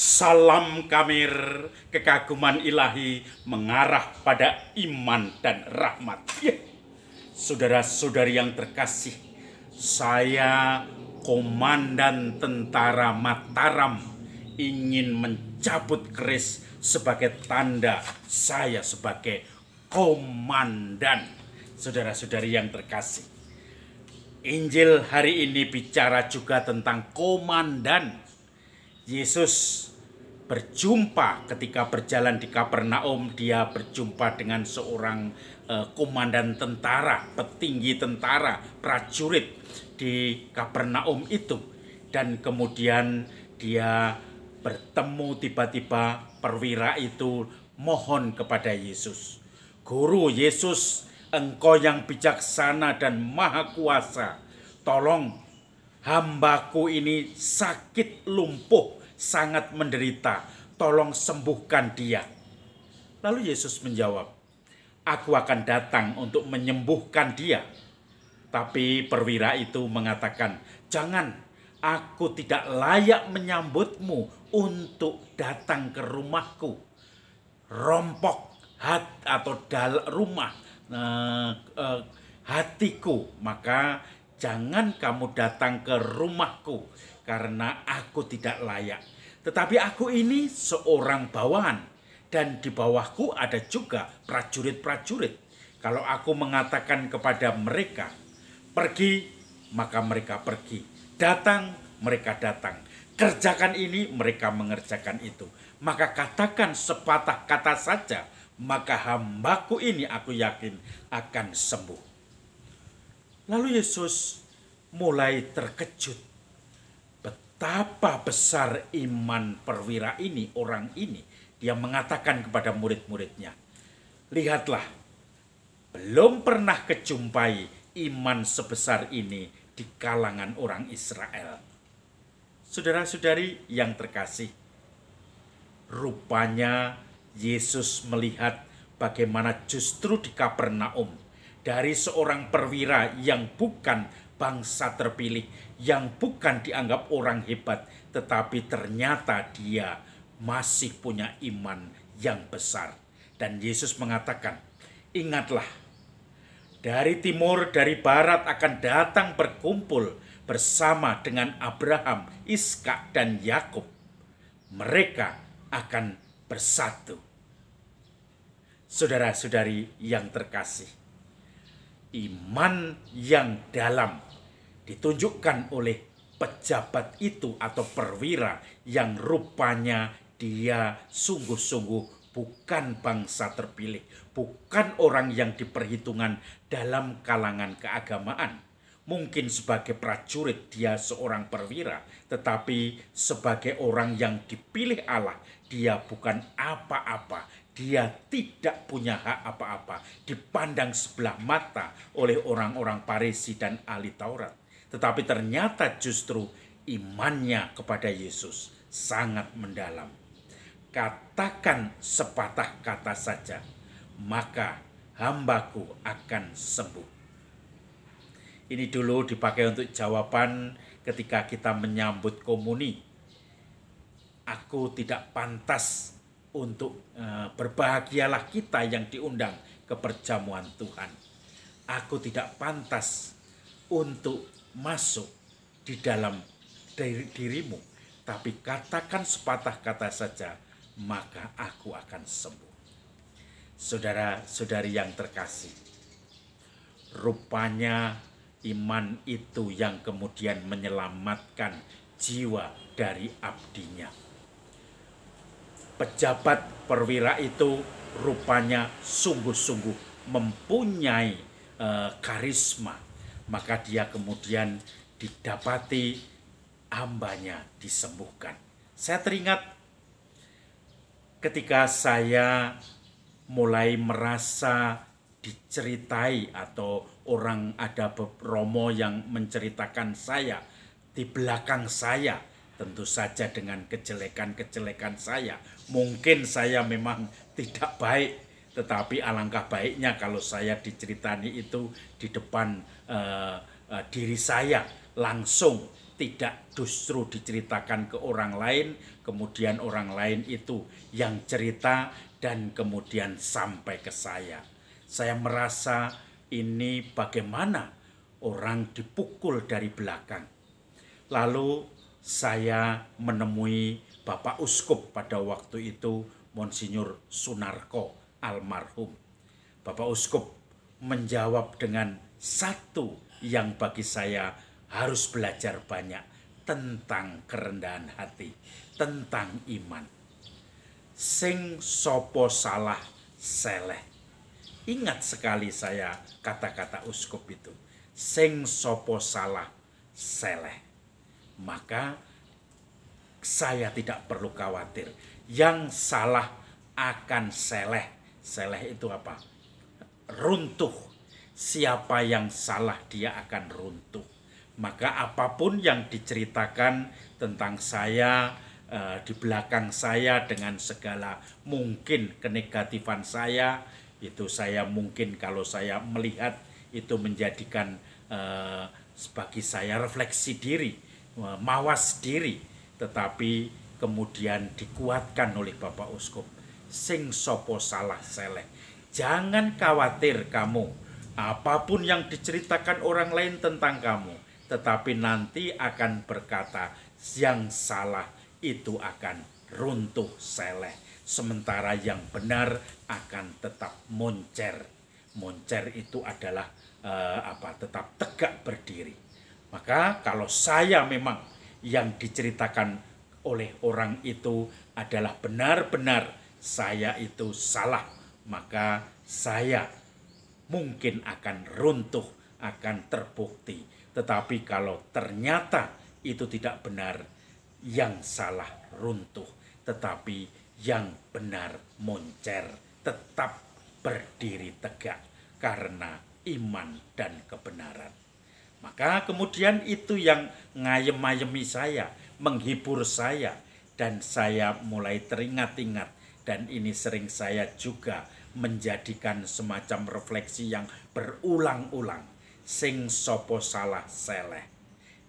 Salam kamir, kekaguman ilahi mengarah pada iman dan rahmat. Ya. Saudara-saudari yang terkasih, saya Komandan Tentara Mataram ingin mencabut keris sebagai tanda saya sebagai komandan. Saudara-saudari yang terkasih, Injil hari ini bicara juga tentang komandan. Yesus berjumpa ketika berjalan di Kapernaum dia berjumpa dengan seorang uh, komandan tentara, petinggi tentara, prajurit di Kapernaum itu dan kemudian dia bertemu tiba-tiba perwira itu mohon kepada Yesus. Guru Yesus, engkau yang bijaksana dan maha kuasa, tolong hambaku ini sakit lumpuh sangat menderita. Tolong sembuhkan dia. Lalu Yesus menjawab, Aku akan datang untuk menyembuhkan dia. Tapi perwira itu mengatakan, Jangan, aku tidak layak menyambutmu untuk datang ke rumahku. Rompok hat atau dal rumah eh, eh, hatiku, maka jangan kamu datang ke rumahku karena aku tidak layak. Tetapi aku ini seorang bawahan dan di bawahku ada juga prajurit-prajurit. Kalau aku mengatakan kepada mereka, pergi, maka mereka pergi. Datang, mereka datang. Kerjakan ini, mereka mengerjakan itu. Maka katakan sepatah kata saja, maka hambaku ini aku yakin akan sembuh. Lalu Yesus mulai terkejut betapa besar iman perwira ini, orang ini, dia mengatakan kepada murid-muridnya, "Lihatlah, belum pernah kejumpai iman sebesar ini di kalangan orang Israel." Saudara-saudari yang terkasih, rupanya Yesus melihat bagaimana justru di Kapernaum dari seorang perwira yang bukan bangsa terpilih yang bukan dianggap orang hebat, tetapi ternyata dia masih punya iman yang besar. Dan Yesus mengatakan, "Ingatlah, dari timur, dari barat akan datang berkumpul bersama dengan Abraham, Iskak dan Yakub. Mereka akan bersatu." Saudara-saudari yang terkasih, iman yang dalam ditunjukkan oleh pejabat itu atau perwira yang rupanya dia sungguh-sungguh bukan bangsa terpilih, bukan orang yang diperhitungan dalam kalangan keagamaan. Mungkin sebagai prajurit dia seorang perwira, tetapi sebagai orang yang dipilih Allah, dia bukan apa-apa, dia tidak punya hak apa-apa, dipandang sebelah mata oleh orang-orang Parisi dan ahli Taurat. Tetapi ternyata justru imannya kepada Yesus sangat mendalam. Katakan sepatah kata saja, maka hambaku akan sembuh. Ini dulu dipakai untuk jawaban ketika kita menyambut komuni. Aku tidak pantas untuk eh, berbahagialah kita yang diundang ke perjamuan Tuhan. Aku tidak pantas untuk masuk di dalam diri, dirimu, tapi katakan sepatah kata saja, maka aku akan sembuh. Saudara-saudari yang terkasih, rupanya iman itu yang kemudian menyelamatkan jiwa dari abdinya pejabat perwira itu rupanya sungguh-sungguh mempunyai e, karisma. Maka dia kemudian didapati hambanya disembuhkan. Saya teringat ketika saya mulai merasa diceritai atau orang ada Romo yang menceritakan saya di belakang saya tentu saja dengan kejelekan-kejelekan saya. Mungkin saya memang tidak baik, tetapi alangkah baiknya kalau saya diceritani itu di depan uh, uh, diri saya langsung, tidak justru diceritakan ke orang lain, kemudian orang lain itu yang cerita dan kemudian sampai ke saya. Saya merasa ini bagaimana orang dipukul dari belakang. Lalu saya menemui Bapak Uskup pada waktu itu Monsinyur Sunarko almarhum. Bapak Uskup menjawab dengan satu yang bagi saya harus belajar banyak tentang kerendahan hati, tentang iman. Sing sopo salah seleh. Ingat sekali saya kata-kata uskup itu. Sing sopo salah seleh maka saya tidak perlu khawatir. Yang salah akan seleh. Seleh itu apa? Runtuh. Siapa yang salah dia akan runtuh. Maka apapun yang diceritakan tentang saya, eh, di belakang saya dengan segala mungkin kenegatifan saya, itu saya mungkin kalau saya melihat itu menjadikan sebagai eh, saya refleksi diri Eh, mawas diri tetapi kemudian dikuatkan oleh Bapak Uskup sing sopo salah seleh jangan khawatir kamu apapun yang diceritakan orang lain tentang kamu tetapi nanti akan berkata yang salah itu akan runtuh seleh sementara yang benar akan tetap moncer moncer itu adalah eh, apa tetap tegak berdiri maka kalau saya memang yang diceritakan oleh orang itu adalah benar-benar saya itu salah, maka saya mungkin akan runtuh, akan terbukti. Tetapi kalau ternyata itu tidak benar, yang salah runtuh, tetapi yang benar moncer, tetap berdiri tegak karena iman dan kebenaran. Maka kemudian itu yang ngayem-ayemi saya, menghibur saya, dan saya mulai teringat-ingat. Dan ini sering saya juga menjadikan semacam refleksi yang berulang-ulang. Sing sopo salah seleh.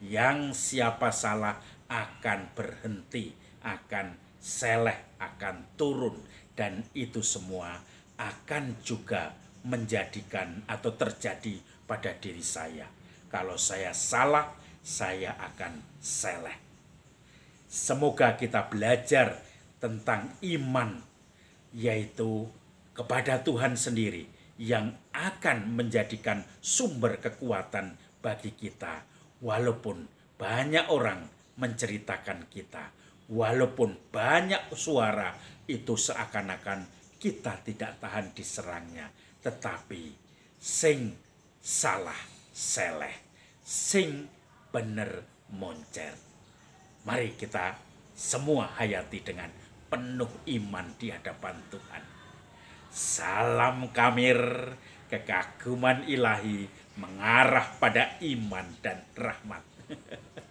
Yang siapa salah akan berhenti, akan seleh, akan turun. Dan itu semua akan juga menjadikan atau terjadi pada diri saya kalau saya salah, saya akan seleh. Semoga kita belajar tentang iman, yaitu kepada Tuhan sendiri yang akan menjadikan sumber kekuatan bagi kita, walaupun banyak orang menceritakan kita, walaupun banyak suara itu seakan-akan kita tidak tahan diserangnya, tetapi sing salah seleh sing bener moncer mari kita semua hayati dengan penuh iman di hadapan Tuhan salam kamir kekaguman ilahi mengarah pada iman dan rahmat